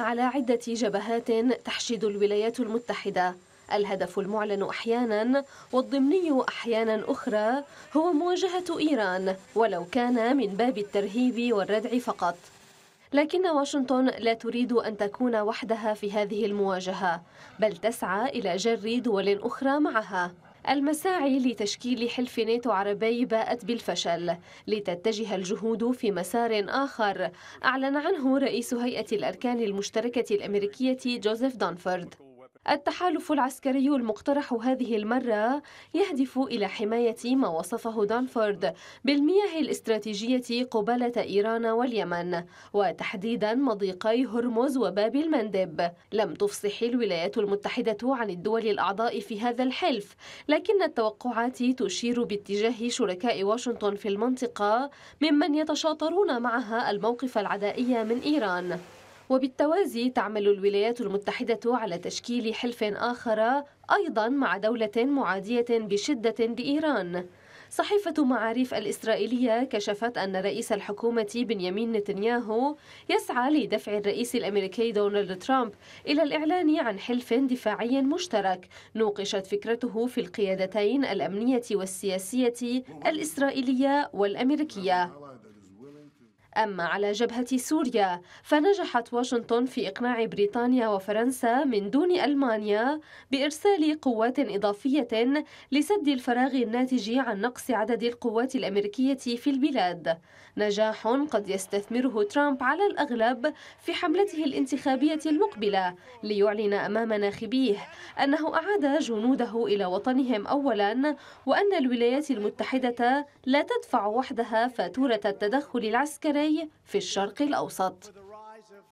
على عدة جبهات تحشد الولايات المتحدة الهدف المعلن أحيانا والضمني أحيانا أخرى هو مواجهة إيران ولو كان من باب الترهيب والردع فقط لكن واشنطن لا تريد أن تكون وحدها في هذه المواجهة بل تسعى إلى جر دول أخرى معها المساعي لتشكيل حلف ناتو عربي باءت بالفشل لتتجه الجهود في مسار آخر أعلن عنه رئيس هيئة الأركان المشتركة الأمريكية جوزيف دانفورد التحالف العسكري المقترح هذه المرة يهدف إلى حماية ما وصفه دانفورد بالمياه الاستراتيجية قبالة إيران واليمن وتحديدا مضيقي هرمز وباب المندب لم تفصح الولايات المتحدة عن الدول الأعضاء في هذا الحلف لكن التوقعات تشير باتجاه شركاء واشنطن في المنطقة ممن يتشاطرون معها الموقف العدائي من إيران وبالتوازي تعمل الولايات المتحدة على تشكيل حلف آخر أيضا مع دولة معادية بشدة لإيران صحيفة معاريف الإسرائيلية كشفت أن رئيس الحكومة بنيامين نتنياهو يسعى لدفع الرئيس الأمريكي دونالد ترامب إلى الإعلان عن حلف دفاعي مشترك نوقشت فكرته في القيادتين الأمنية والسياسية الإسرائيلية والأمريكية أما على جبهة سوريا فنجحت واشنطن في إقناع بريطانيا وفرنسا من دون ألمانيا بإرسال قوات إضافية لسد الفراغ الناتج عن نقص عدد القوات الأمريكية في البلاد نجاح قد يستثمره ترامب على الأغلب في حملته الانتخابية المقبلة ليعلن أمام ناخبيه أنه أعاد جنوده إلى وطنهم أولا وأن الولايات المتحدة لا تدفع وحدها فاتورة التدخل العسكري القراي في الشرق الأوسط